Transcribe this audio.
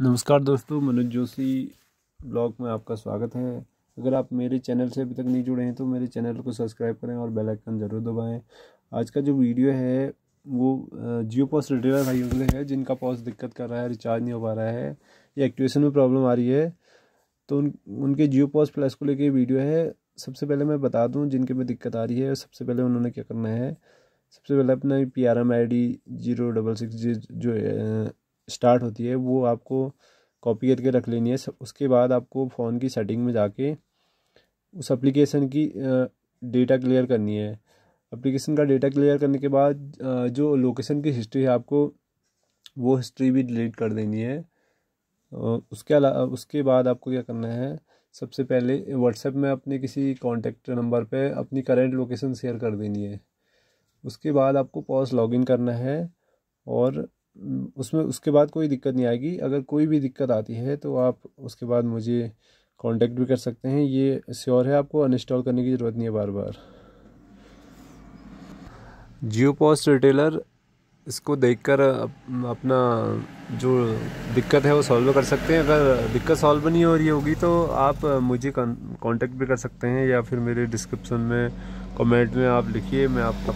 नमस्कार दोस्तों मनोज जोशी ब्लॉग में आपका स्वागत है अगर आप मेरे चैनल से अभी तक नहीं जुड़े हैं तो मेरे चैनल को सब्सक्राइब करें और बेल आइकन ज़रूर दबाएं आज का जो वीडियो है वो जियो पॉस रिटेलर भाइयों के लिए है जिनका पॉस दिक्कत कर रहा है रिचार्ज नहीं हो पा रहा है या एक्टिवेशन में प्रॉब्लम आ रही है तो उन उनके जियो पॉस प्लस को लेकर वीडियो है सबसे पहले मैं बता दूँ जिनके में दिक्कत आ रही है सबसे पहले उन्होंने क्या करना है सबसे पहले अपना P R M I D zero double six जो स्टार्ट होती है वो आपको कॉपी करके रख लेनी है उसके बाद आपको फ़ोन की सेटिंग में जाके उस एप्लीकेशन की डेटा क्लियर करनी है एप्लीकेशन का डेटा क्लियर करने के बाद जो लोकेशन की हिस्ट्री है आपको वो हिस्ट्री भी डिलीट कर देनी है उसके अलावा उसके बाद आपको क्या करना है सबसे पहले व्हाट्सएप में अपने किसी कॉन्टेक्ट नंबर पे अपनी करेंट लोकेशन शेयर कर देनी है उसके बाद आपको पॉज लॉगिन करना है और उसमें उसके बाद कोई दिक्कत नहीं आएगी अगर कोई भी दिक्कत आती है तो आप उसके बाद मुझे कांटेक्ट भी कर सकते हैं ये श्योर है आपको अनइंस्टॉल करने की ज़रूरत नहीं है बार बार जियो पोस्ट रिटेलर इसको देखकर अपना जो दिक्कत है वो सॉल्व कर सकते हैं अगर दिक्कत सॉल्व नहीं हो रही होगी तो आप मुझे कॉन्टेक्ट भी कर सकते हैं या फिर मेरे डिस्क्रिप्शन में कमेंट में आप लिखिए मैं आपको